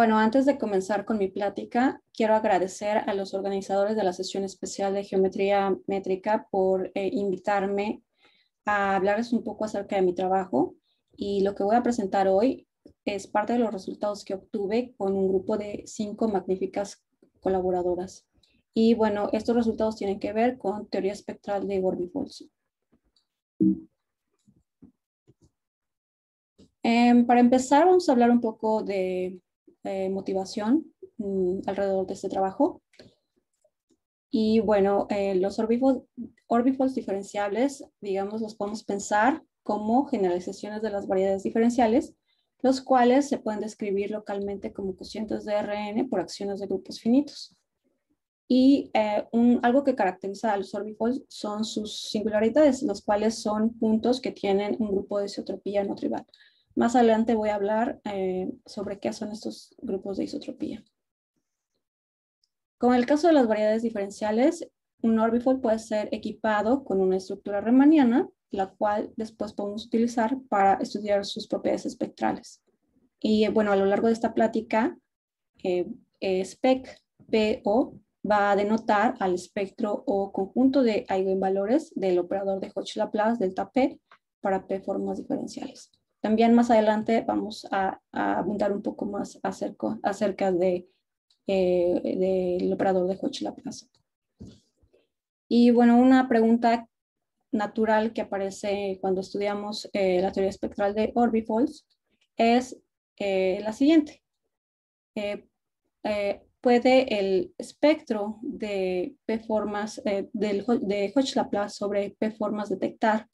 Bueno, antes de comenzar con mi plática, quiero agradecer a los organizadores de la sesión especial de geometría métrica por eh, invitarme a hablarles un poco acerca de mi trabajo y lo que voy a presentar hoy es parte de los resultados que obtuve con un grupo de cinco magníficas colaboradoras. Y bueno, estos resultados tienen que ver con teoría espectral de Gordy em, para empezar, vamos a hablar un poco de eh, motivación mm, alrededor de este trabajo. Y bueno, eh, los orbifolds diferenciables, digamos, los podemos pensar como generalizaciones de las variedades diferenciales, los cuales se pueden describir localmente como cocientes de RN por acciones de grupos finitos. Y eh, algo que caracteriza a los orbifolds son sus singularidades, los cuales son puntos que tienen un grupo de isotropía no tribal. Más adelante voy a hablar eh, sobre qué son estos grupos de isotropía. Con el caso de las variedades diferenciales, un orbifold puede ser equipado con una estructura remaniana, la cual después podemos utilizar para estudiar sus propiedades espectrales. Y bueno, a lo largo de esta plática, eh, SPEC PO va a denotar al espectro o conjunto de eigenvalores del operador de Hodge-Laplace, delta P, para P formas diferenciales. También más adelante vamos a, a abundar un poco más acerca, de, eh, del operador de hodge laplace Y bueno, una pregunta natural que aparece cuando estudiamos eh, la teoría espectral de orbifolds es eh, la siguiente. ¿Puede el espectro de P-formas de Hodge-Laplace sobre P-formas detectar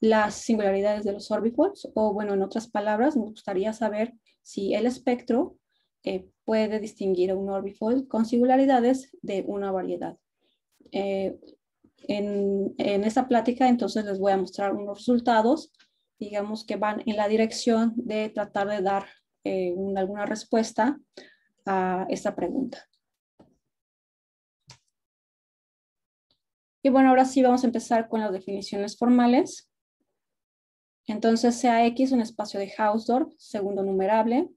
las singularidades de los orbifolds o bueno, en otras palabras, me gustaría saber si el espectro eh, puede distinguir a un orbifold con singularidades de una variedad. Eh, en, en, esta plática entonces les voy a mostrar unos resultados, digamos que van en la dirección de tratar de dar eh, alguna respuesta a esta pregunta. Y bueno, ahora sí vamos a empezar con las definiciones formales. Entonces sea X un espacio de Hausdorff, segundo numerable,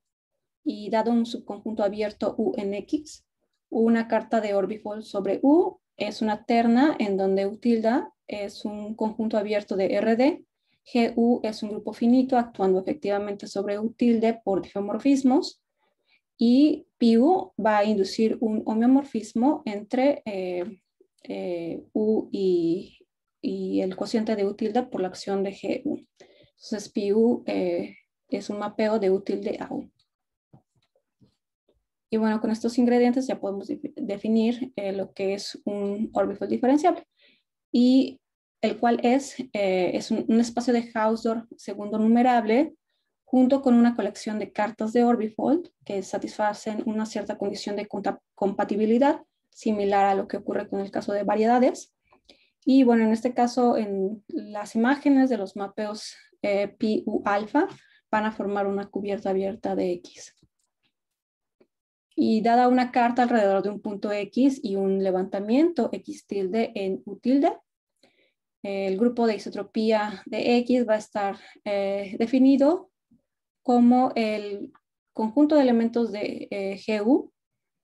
y dado un subconjunto abierto U en X, una carta de orbifold sobre U es una terna en donde U tilde es un conjunto abierto de RD, GU es un grupo finito actuando efectivamente sobre U tilde por difeomorfismos, y PU va a inducir un homeomorfismo entre eh, eh, U y, el cociente de U tilde por la acción de GU. Entonces, PU eh, es un mapeo de útil de AU. Y bueno, con estos ingredientes ya podemos definir eh, lo que es un orbifold diferenciable. Y el cual es, eh, es un, espacio de Hausdorff segundo numerable junto con una colección de cartas de orbifold que satisfacen una cierta condición de compatibilidad similar a lo que ocurre con el caso de variedades. Y bueno, en este caso, en las imágenes de los mapeos eh, pi u alfa van a formar una cubierta abierta de X. Y dada una carta alrededor de un punto X y un levantamiento X tilde en U tilde, el grupo de isotropía de X va a estar eh, definido como el conjunto de elementos de eh, G GU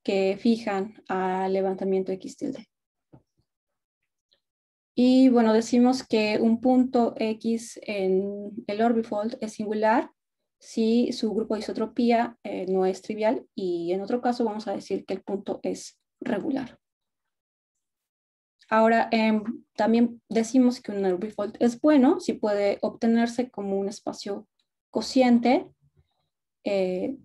que fijan al levantamiento X tilde. Y bueno, decimos que un punto X en el orbifold es singular si su grupo de isotropía eh, no es trivial y en otro caso vamos a decir que el punto es regular. Ahora, em, también decimos que un orbifold es bueno si puede obtenerse como un espacio cociente eh,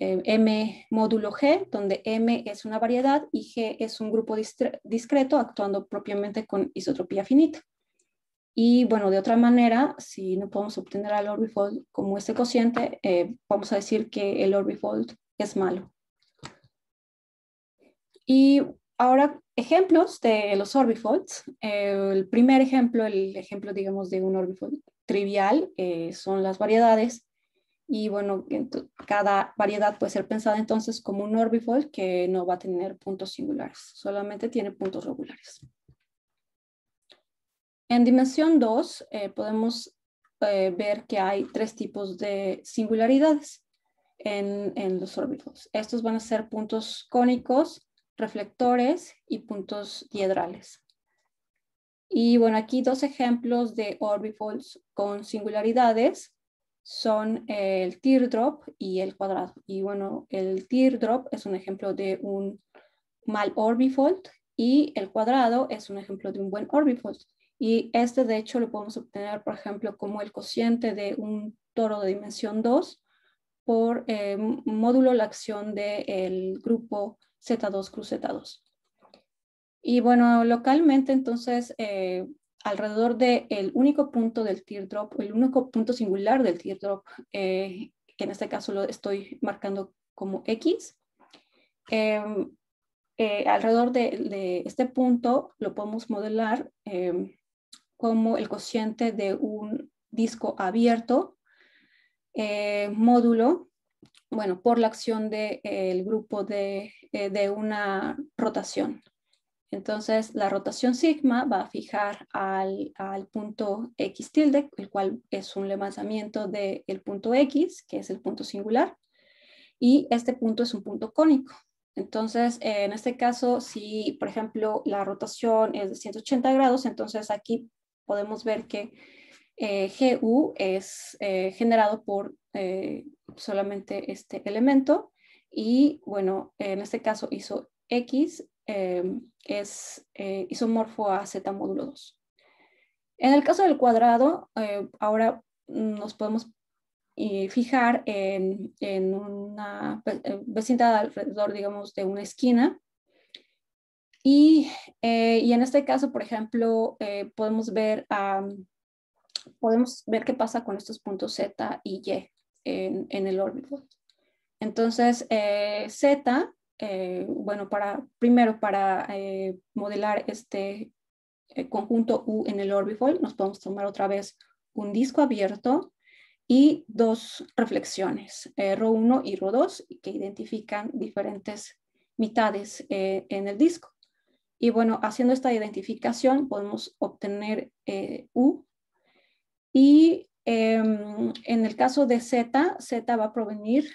Em, M módulo G, donde M es una variedad y G es un grupo discreto actuando propiamente con isotropía finita. Y bueno, de otra manera, si no podemos obtener al orbifold como este cociente, eh, vamos a decir que el orbifold es malo. Y ahora ejemplos de los orbifolds. el primer ejemplo, el ejemplo digamos de un orbifold trivial, eh, son las variedades y bueno, cada variedad puede ser pensada entonces como un orbifold que no va a tener puntos singulares, solamente tiene puntos regulares. En dimensión 2 eh, podemos eh, ver que hay tres tipos de singularidades en, en los orbifolds. Estos van a ser puntos cónicos, reflectores y puntos diedrales. Y bueno, aquí dos ejemplos de orbifolds con singularidades son el teardrop y el cuadrado. Y bueno, el teardrop es un ejemplo de un mal orbifold y el cuadrado es un ejemplo de un buen orbifold. Y este de hecho lo podemos obtener, por ejemplo, como el cociente de un toro de dimensión 2 por eh, módulo la acción del el grupo Z2 cruz Z2. Y bueno, localmente entonces eh, alrededor del único punto del teardrop, el único punto singular del teardrop, eh, que en este caso lo estoy marcando como X. Em, eh, alrededor de, este punto lo podemos modelar em, como el cociente de un disco abierto, eh, módulo, bueno, por la acción del de, grupo de, de una rotación. Entonces, la rotación sigma va a fijar al, punto x tilde, el cual es un levantamiento del punto x, que es el punto singular, y este punto es un punto cónico. Entonces, eh, en este caso, si, por ejemplo, la rotación es de 180 grados, entonces aquí podemos ver que eh, GU es eh, generado por eh, solamente este elemento, y bueno, en este caso hizo X Em, es eh, isomorfo a z módulo 2. En el caso del cuadrado, eh, ahora nos podemos eh, fijar en, una vecindad alrededor, digamos, de una esquina. Y, en este caso, por ejemplo, podemos, ver, podemos ver qué pasa con estos puntos z y y en, el órbito. Entonces, Z eh, bueno, para, primero para eh, modelar este eh, conjunto U en el orbifold, nos podemos tomar otra vez un disco abierto y dos reflexiones, ro 1 y ro 2, que identifican diferentes mitades en el disco. Y bueno, haciendo esta identificación podemos obtener U y em, en el caso de Z, Z va a provenir,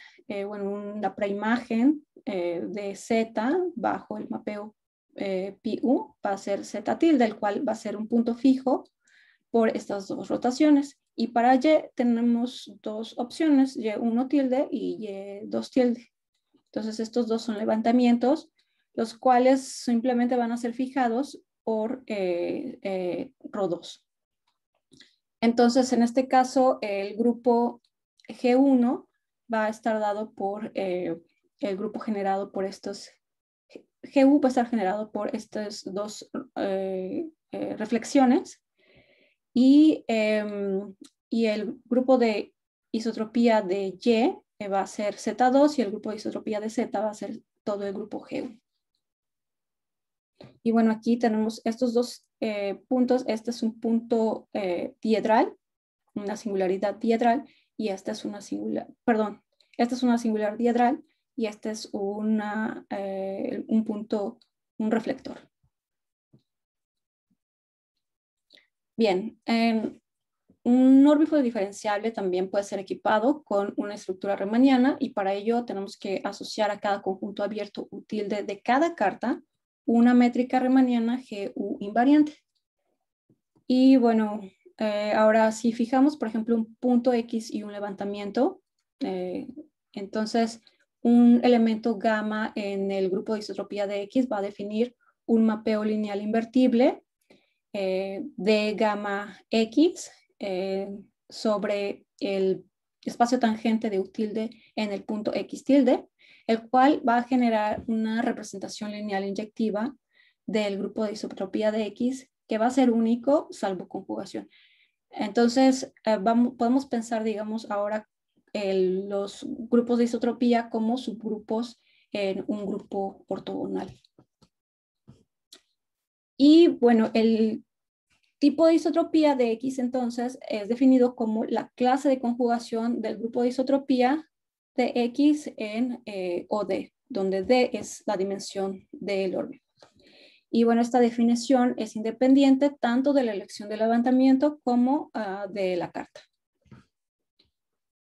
bueno, una preimagen eh, de Z bajo el mapeo eh, PU va a ser Z tilde, el cual va a ser un punto fijo por estas dos rotaciones. Y para Y tenemos dos opciones, Y1 tilde y Y2 tilde. Entonces estos dos son levantamientos, los cuales simplemente van a ser fijados por eh, eh, RO2. Entonces en este caso el grupo G1 va a estar dado por eh, el grupo generado por estos, GU va a estar generado por estas dos eh, eh, reflexiones em, y, el grupo de isotropía de Y eh, va a ser Z2 y el grupo de isotropía de Z va a ser todo el grupo GU. Y bueno, aquí tenemos estos dos puntos. Este es un punto eh, una singularidad diedral, y esta es una singular, perdón, esta es una singular diedral, y este es una, eh, un punto, un reflector. Bien, un órbito diferenciable también puede ser equipado con una estructura remaniana y para ello tenemos que asociar a cada conjunto abierto útil de, de cada carta una métrica remaniana GU invariante. Y bueno, eh, ahora si fijamos, por ejemplo, un punto X y un levantamiento, eh, entonces un elemento gamma en el grupo de isotropía de X va a definir un mapeo lineal invertible eh, de gamma X eh, sobre el espacio tangente de U tilde en el punto X tilde, el cual va a generar una representación lineal inyectiva del grupo de isotropía de X que va a ser único salvo conjugación. Entonces, eh, vamos, podemos pensar, digamos, ahora los grupos de isotropía como subgrupos en un grupo ortogonal. Y bueno, el tipo de isotropía de X entonces es definido como la clase de conjugación del grupo de isotropía de X en eh, OD, donde D es la dimensión del orden. Y bueno, esta definición es independiente tanto de la elección del levantamiento como ah, de la carta.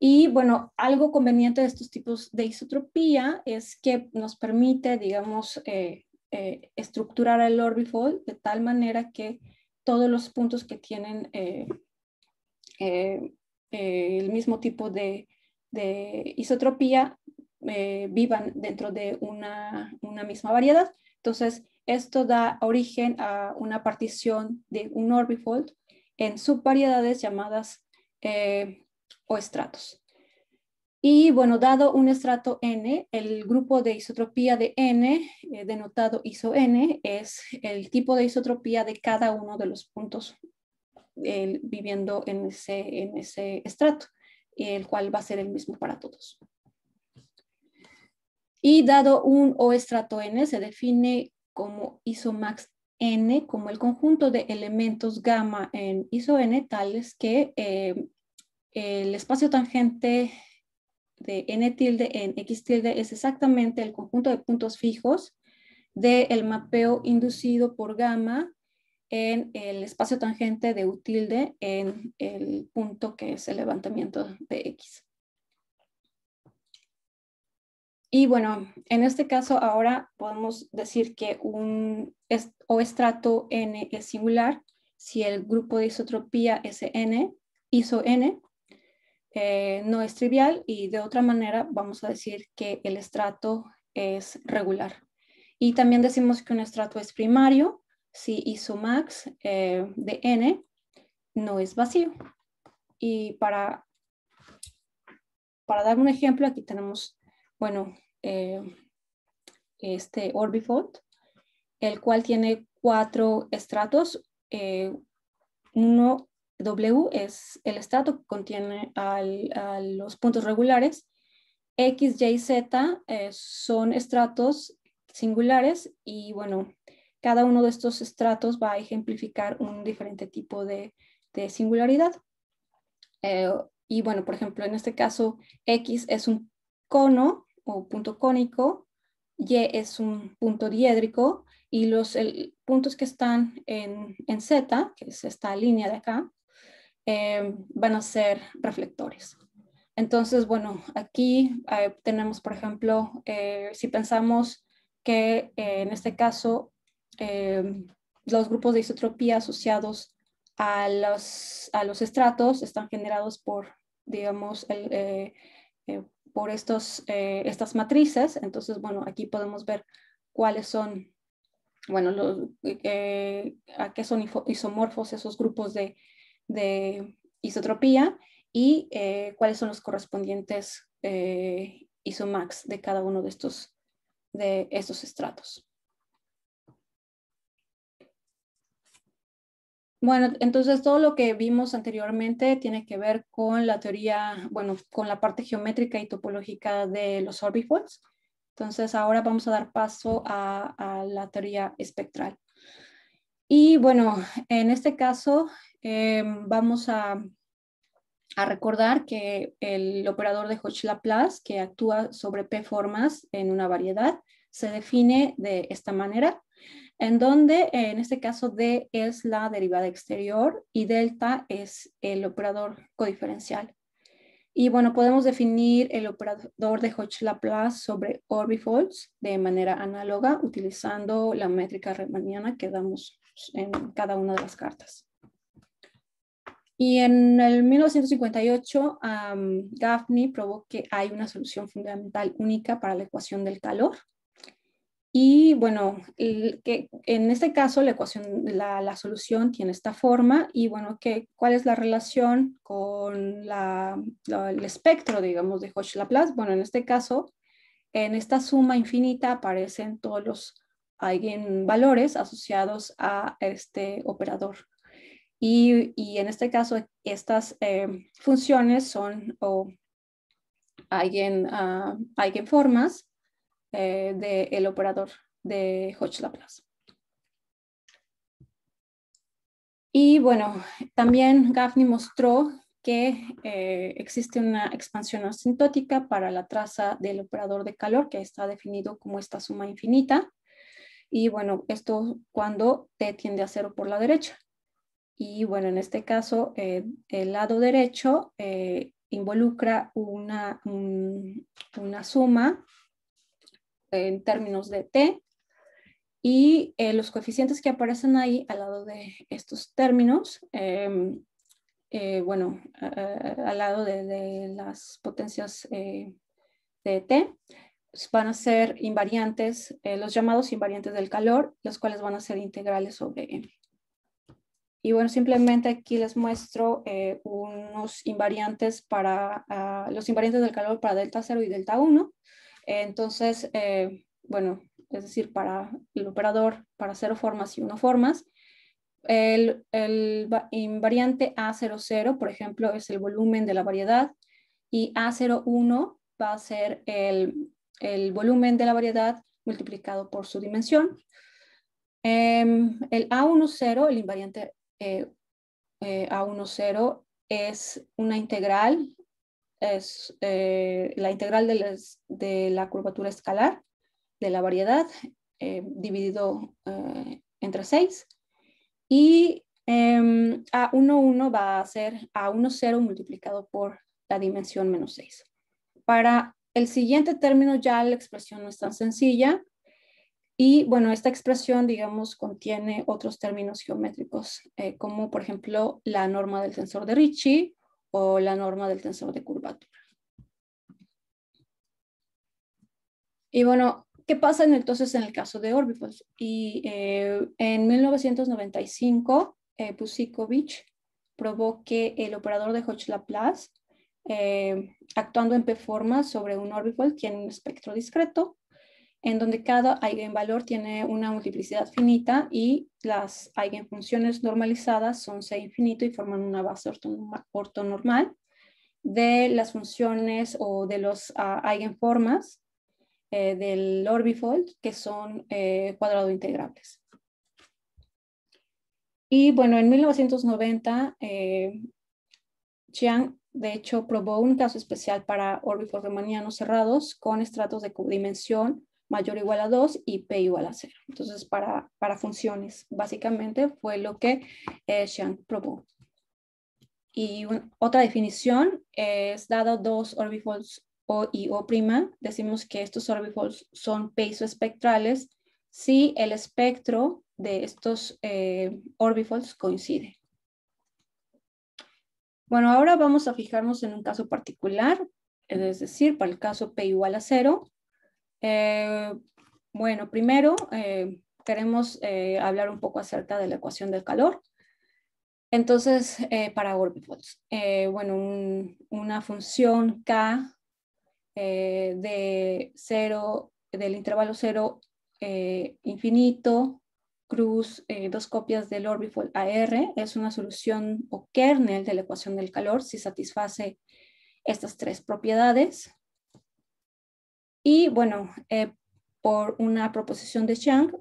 Y bueno, algo conveniente de estos tipos de isotropía es que nos permite, digamos, eh, eh, estructurar el orbifold de tal manera que todos los puntos que tienen eh, el mismo tipo de, isotropía vivan dentro de una, misma variedad. Entonces, esto da origen a una partición de un orbifold en subvariedades llamadas o estratos. Y bueno, dado un estrato N, el grupo de isotropía de N, eh, denotado iso N, es el tipo de isotropía de cada uno de los puntos viviendo en ese, en ese estrato, el cual va a ser el mismo para todos. Y dado un O estrato N, se define como isomax N como el conjunto de elementos gamma en iso N tales que eh, el espacio tangente de n tilde en x tilde es exactamente el conjunto de puntos fijos del mapeo inducido por gamma en el espacio tangente de u tilde en el punto que es el levantamiento de x. Y bueno, en este caso ahora podemos decir que un o estrato n es singular si el grupo de isotropía SN n, iso n, eh, no es trivial y de otra manera vamos a decir que el estrato es regular. Y también decimos que un estrato es primario si isomax eh, de n no es vacío. Y para, para dar un ejemplo, aquí tenemos, bueno, eh, este orbifold, el cual tiene cuatro estratos, eh, uno W es el estrato que contiene a los puntos regulares. X, Y, y Z eh, son estratos singulares y bueno, cada uno de estos estratos va a ejemplificar un diferente tipo de, singularidad. Eh, y bueno, por ejemplo, en este caso, X es un cono o punto cónico, Y es un punto diédrico y los puntos que están en, en Z, que es esta línea de acá, eh, van a ser reflectores. Entonces, bueno, aquí eh, tenemos, por ejemplo, eh, si pensamos que en este caso los grupos de isotropía asociados a los, a los estratos están generados por, digamos, por estos, estas matrices, entonces, bueno, aquí podemos ver cuáles son, bueno, a qué son isomorfos esos grupos de de isotropía y eh, cuáles son los correspondientes eh, isomax de cada uno de estos, de estos estratos. Bueno, entonces todo lo que vimos anteriormente tiene que ver con la teoría, bueno, con la parte geométrica y topológica de los orbifolds. Entonces ahora vamos a dar paso a la teoría espectral. Y bueno, en este caso eh, vamos a, recordar que el operador de Hodge-Laplace que actúa sobre P formas en una variedad se define de esta manera, en donde en este caso D es la derivada exterior y delta es el operador codiferencial. Y bueno, podemos definir el operador de Hodge-Laplace sobre orbifolds de manera análoga utilizando la métrica riemanniana que damos en cada una de las cartas. Y en el 1958, um, Gaffney probó que hay una solución fundamental única para la ecuación del calor. Y bueno, que en este caso la ecuación, la, la, solución tiene esta forma y bueno, que, ¿cuál es la relación con el espectro, digamos, de Hodge-Laplace? Bueno, en este caso, en esta suma infinita aparecen todos los hay valores asociados a este operador. Y, y en este caso, estas eh, funciones son o hay ah, formas eh, del operador de Hodge-Laplace. Y bueno, también Gaffney mostró que eh, existe una expansión asintótica para la traza del operador de calor que está definido como esta suma infinita y bueno, esto cuando T tiende a cero por la derecha. Y bueno, en este caso, eh, el lado derecho eh, involucra una, una suma en términos de T y eh, los coeficientes que aparecen ahí al lado de estos términos, em, bueno, al lado de las potencias de T, van a ser invariantes, eh, los llamados invariantes del calor, los cuales van a ser integrales sobre m. Y bueno, simplemente aquí les muestro eh, unos invariantes para, ah, los invariantes del calor para delta 0 y delta 1. entonces, eh, bueno, es decir, para el operador, para cero formas y 1 formas. El, el invariante A00, por ejemplo, es el volumen de la variedad y A01 va a ser el, el volumen de la variedad multiplicado por su dimensión. Em, el A10, el invariante eh, eh, A10 es una integral, es eh, la integral de, la curvatura escalar de la variedad eh, dividido eh, entre 6 y em, A11 va a ser A10 multiplicado por la dimensión menos 6. Para el siguiente término ya la expresión no es tan sencilla. Y bueno, esta expresión, digamos, contiene otros términos geométricos, eh, como por ejemplo la norma del tensor de Ricci o la norma del tensor de curvatura. Y bueno, ¿qué pasa entonces en el caso de órbitos? Y eh, en 1995, eh, Pusikovic probó que el operador de Hodge-Laplace eh, actuando en P forma sobre un orbifold tiene un espectro discreto, en donde cada eigenvalor tiene una multiplicidad finita y las eigenfunciones normalizadas son C infinito y forman una base ortonormal de las funciones o de los ah, eigenformas eh, del orbifold que son eh, cuadrado integrables. Y bueno, en 1990, Chiang de hecho, probó un caso especial para órbifos romanianos cerrados con estratos de dimensión mayor o igual a 2 y P igual a 0. Entonces, para, para funciones, básicamente fue lo que eh, probó. Y otra definición es, dado dos orbifolds O y O', decimos que estos orbifolds son espectrales si el espectro de estos eh, coincide. Bueno, ahora vamos a fijarnos en un caso particular, es decir, para el caso P igual a cero. Eh, bueno, primero eh, queremos eh, hablar un poco acerca de la ecuación del calor. Entonces, para Orbifolds, bueno, una función K de cero, del intervalo cero infinito Cruz, eh, dos copias del Orbifold AR, es una solución o kernel de la ecuación del calor si satisface estas tres propiedades. Y bueno, eh, por una proposición de Chang,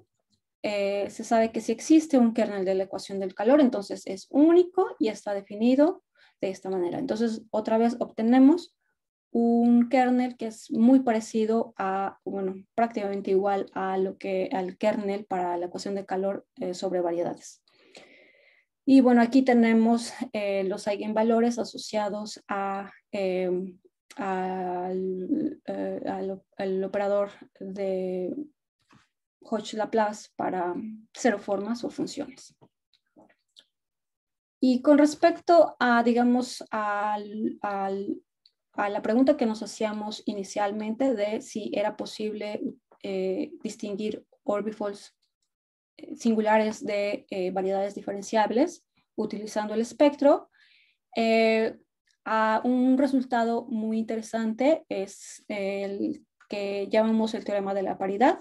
eh, se sabe que si existe un kernel de la ecuación del calor, entonces es único y está definido de esta manera. Entonces, otra vez obtenemos un kernel que es muy parecido a, bueno, prácticamente igual a lo que al kernel para la ecuación de calor eh, sobre variedades. Y bueno, aquí tenemos eh, los eigenvalores asociados a, em, eh, al, operador de Hodge-Laplace para cero formas o funciones. Y con respecto a, digamos, al a la pregunta que nos hacíamos inicialmente de si era posible eh, distinguir orbifolds eh, singulares de eh, variedades diferenciables utilizando el espectro. a un resultado muy interesante es el que llamamos el teorema de la paridad,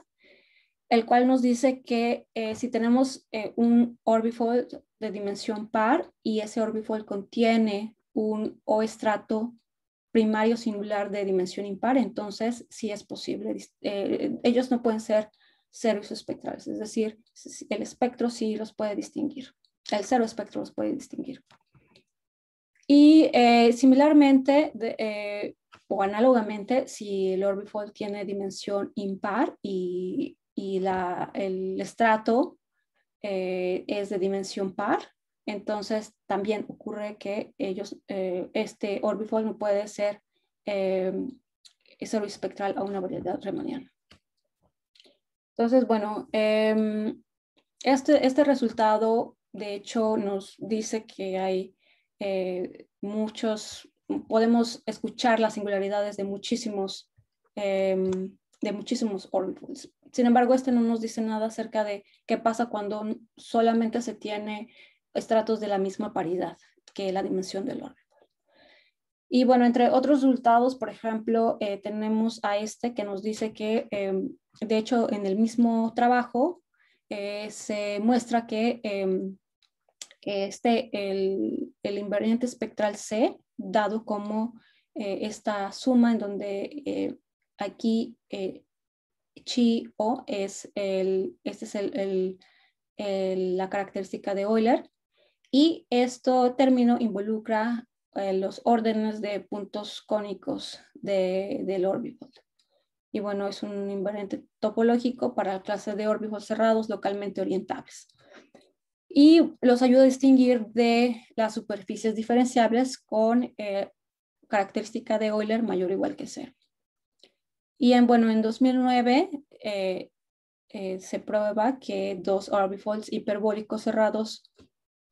el cual nos dice que si tenemos un orbifold de dimensión par y ese orbifold contiene un O estrato primario singular de dimensión impar, entonces sí es posible. Eh, ellos no pueden ser ceros espectrales, es decir, el espectro sí los puede distinguir, el cero espectro los puede distinguir. Y eh, similarmente eh, o análogamente, si el orbifold tiene dimensión impar y, y el estrato es de dimensión par, entonces, también ocurre que ellos, eh, este orbifold no puede ser eh, espectral a una variedad Riemanniana Entonces, bueno, em, este, este resultado, de hecho, nos dice que hay eh, muchos, podemos escuchar las singularidades de muchísimos, em, de muchísimos orbifolds. Sin embargo, este no nos dice nada acerca de qué pasa cuando solamente se tiene estratos de la misma paridad que la dimensión del orden. Y bueno, entre otros resultados, por ejemplo, eh, tenemos a este que nos dice que, em, de hecho, en el mismo trabajo eh, se muestra em, que este, el, el, invariante espectral C, dado como eh, esta suma en donde aquí chi o es el, este es la característica de Euler, y esto término involucra eh, los órdenes de puntos cónicos del orbifold. Y bueno, es un invariante topológico para la clase de orbifolds cerrados localmente orientables. Y los ayuda a distinguir de las superficies diferenciables con eh, característica de Euler mayor o igual que cero. Y en, bueno, en 2009 eh, se prueba que dos orbifolds hiperbólicos cerrados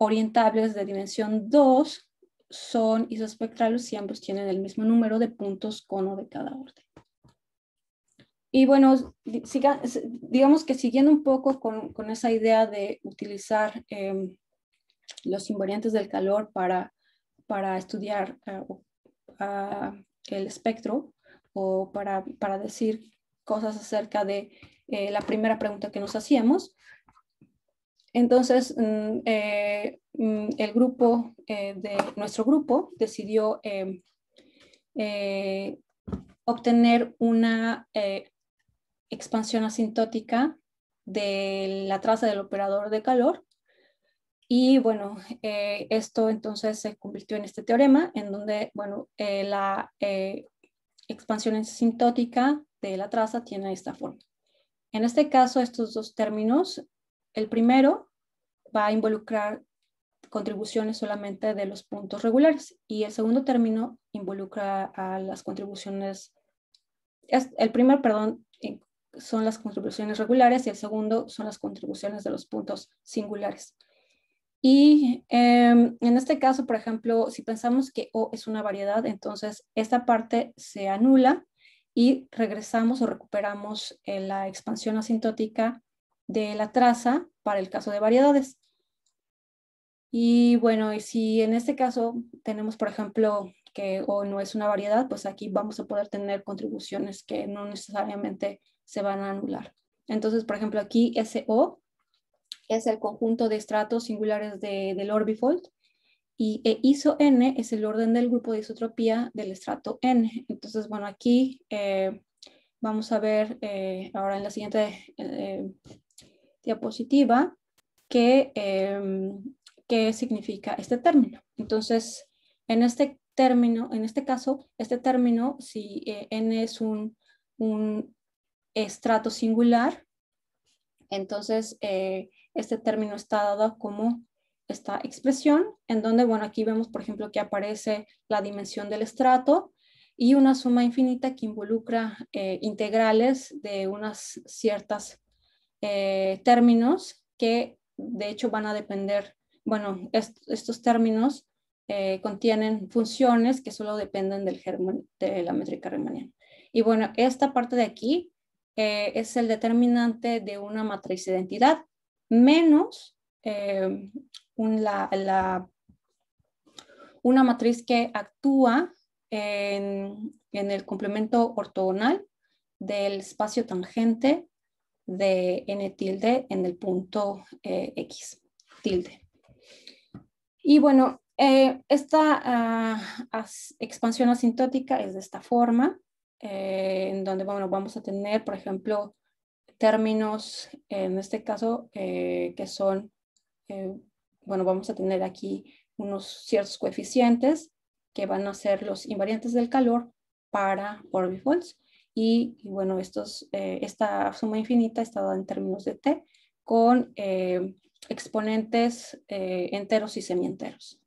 orientables de dimensión 2 son isoespectrales y ambos tienen el mismo número de puntos cono de cada orden. Y bueno, digamos que siguiendo un poco con, esa idea de utilizar em, los invariantes del calor para, estudiar eh, el espectro o para, para, decir cosas acerca de eh, la primera pregunta que nos hacíamos, entonces, mm, eh, mm, el grupo, eh, de, nuestro grupo decidió em, eh, obtener una expansión asintótica de la traza del operador de calor. Y bueno, esto entonces se convirtió en este teorema, en donde, bueno, la expansión asintótica de la traza tiene esta forma. En este caso, estos dos términos el primero va a involucrar contribuciones solamente de los puntos regulares y el segundo término involucra a las contribuciones, el primer, perdón, son las contribuciones regulares y el segundo son las contribuciones de los puntos singulares. Y em, en este caso, por ejemplo, si pensamos que O es una variedad, entonces esta parte se anula y regresamos o recuperamos eh, la expansión asintótica de la traza para el caso de variedades. Y bueno, y si en este caso tenemos, por ejemplo, que o no es una variedad, pues aquí vamos a poder tener contribuciones que no necesariamente se van a anular. Entonces, por ejemplo, aquí SO es el conjunto de estratos singulares de, del orbifold y e ISO N es el orden del grupo de isotropía del estrato N. Entonces, bueno, aquí eh, vamos a ver eh, ahora en la siguiente eh, diapositiva que, em, qué significa este término. Entonces, en este término, en este caso, este término, si eh, n es un, un, estrato singular, entonces eh, este término está dado como esta expresión, en donde, bueno, aquí vemos, por ejemplo, que aparece la dimensión del estrato y una suma infinita que involucra eh, integrales de unas ciertas eh, términos que de hecho van a depender, bueno, estos términos eh, contienen funciones que solo dependen del de la métrica riemanniana. Y bueno, esta parte de aquí eh, es el determinante de una matriz de identidad menos la, una matriz que actúa en el complemento ortogonal del espacio tangente de n tilde en el punto eh, x, tilde. Y bueno, eh, esta ah, expansión asintótica es de esta forma, eh, en donde bueno, vamos a tener, por ejemplo, términos, en este caso, que son, bueno, vamos a tener aquí unos ciertos coeficientes que van a ser los invariantes del calor para orbifolds y, bueno, estos, eh, esta suma infinita está dada en términos de t con eh, exponentes eh, enteros y semienteros.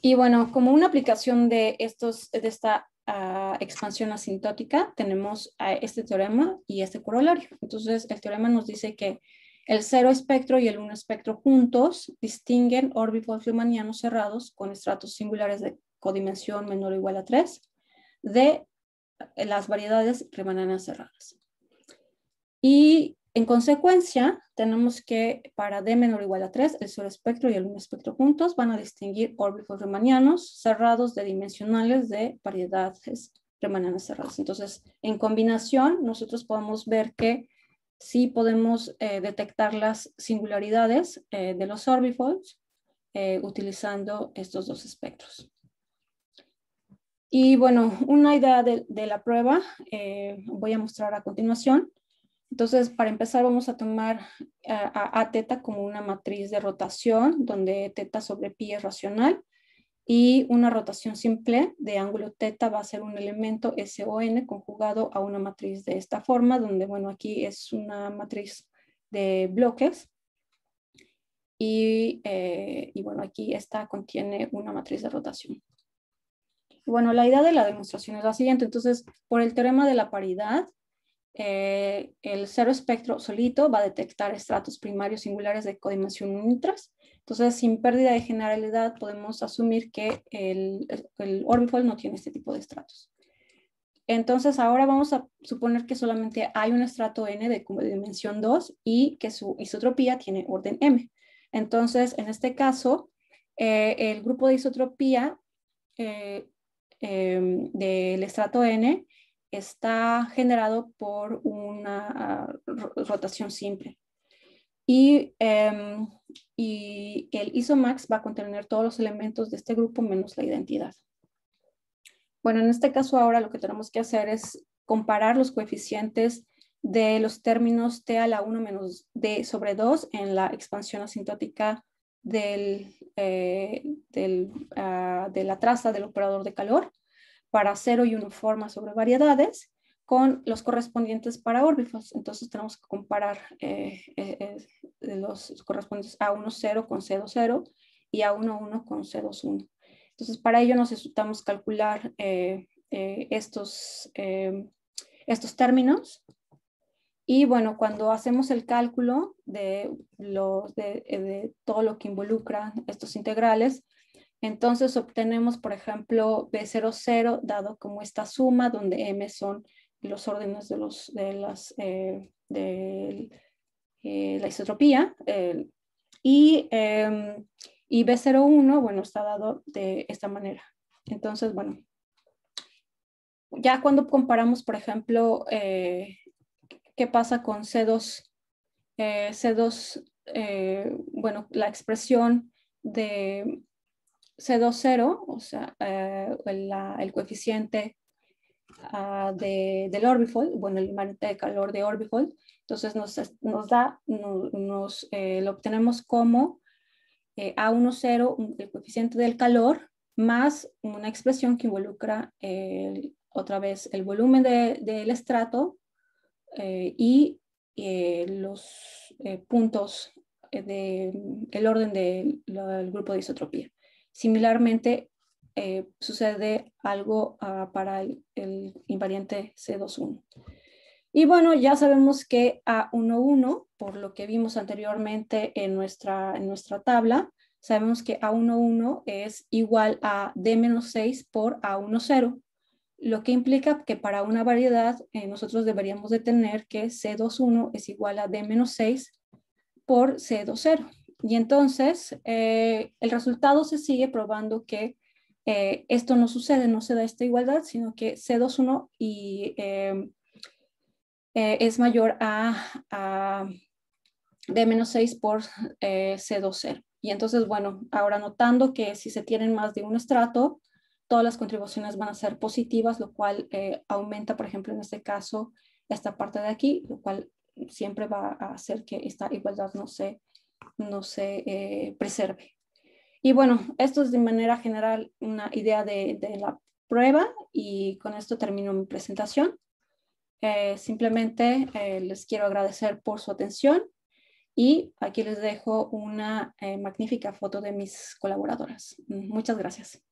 Y bueno, como una aplicación de, estos, de esta ah, expansión asintótica, tenemos este teorema y este corolario. Entonces, el teorema nos dice que el cero espectro y el uno espectro juntos distinguen órbitos riemannianos cerrados con estratos singulares de codimensión menor o igual a 3 de eh, las variedades remanentes cerradas. Y en consecuencia, tenemos que para D menor o igual a 3, el solo espectro y el un espectro juntos van a distinguir órbitos remanianos cerrados de dimensionales de variedades remanianas cerradas. Entonces, en combinación, nosotros podemos ver que sí podemos eh, detectar las singularidades eh, de los orbifolds utilizando estos dos espectros. Y bueno, una idea de, la prueba eh, voy a mostrar a continuación. Entonces, para empezar, vamos a tomar a, teta como una matriz de rotación, donde teta sobre pi es racional, y una rotación simple de ángulo teta va a ser un elemento SON conjugado a una matriz de esta forma, donde, bueno, aquí es una matriz de bloques. y eh, bueno, aquí esta contiene una matriz de rotación. Bueno, la idea de la demostración es la siguiente. Entonces, por el teorema de la paridad, eh, el cero espectro solito va a detectar estratos primarios singulares de codimensión unitras. Entonces, sin pérdida de generalidad, podemos asumir que el, el, no tiene este tipo de estratos. Entonces, ahora vamos a suponer que solamente hay un estrato N de dimensión 2 y que su isotropía tiene orden M. Entonces, en este caso, eh, el grupo de isotropía eh, Em, del estrato N está generado por una ah, rotación simple. Y, em, y el isomax va a contener todos los elementos de este grupo menos la identidad. Bueno, en este caso ahora lo que tenemos que hacer es comparar los coeficientes de los términos T a la 1 menos D sobre 2 en la expansión asintótica del, eh, ah, de la traza del operador de calor para cero y forma sobre variedades con los correspondientes para órbifos. Entonces tenemos que comparar eh, eh, los correspondientes a 1 0 con c 0 y a 1 1 con c 1. Entonces para ello necesitamos calcular estos, estos términos y bueno, cuando hacemos el cálculo de, los, eh, de, todo lo que involucran estos integrales, entonces obtenemos, por ejemplo, B00 dado como esta suma donde M son los órdenes de, los, de, las, eh, de eh, la isotropía. y, em, y, B01, bueno, está dado de esta manera. Entonces, bueno, ya cuando comparamos, por ejemplo, qué pasa con C2. Eh, C2, eh, bueno, la expresión de C20, o sea, eh, el coeficiente ah, de, del orbifold, bueno, el margen de calor de orbifold, entonces nos, nos da, nos, lo obtenemos como A10, el coeficiente del calor, más una expresión que involucra otra vez el volumen del estrato eh, y eh, los eh, puntos del orden del grupo de isotropía. Similarmente, sucede algo ah, para el, invariante C21. Y bueno, ya sabemos que A11, por lo que vimos anteriormente en en nuestra tabla, sabemos que A11 es igual a D-6 por A10 lo que implica que para una variedad eh, nosotros deberíamos de tener que C21 es igual a D-6 por C20. Y entonces eh, el resultado se sigue probando que eh, esto no sucede, no se da esta igualdad, sino que C21 y, es mayor a, a D-6 por C20. Y entonces, bueno, ahora notando que si se tienen más de un estrato, todas las contribuciones van a ser positivas, lo cual eh, aumenta, por ejemplo, en este caso, esta parte de aquí, lo cual siempre va a hacer que esta igualdad no se, no se eh, preserve. Y bueno, esto es de manera general una idea de, la prueba y con esto termino mi presentación. Eh, simplemente les quiero agradecer por su atención y aquí les dejo una magnífica foto de mis colaboradoras. Muchas gracias.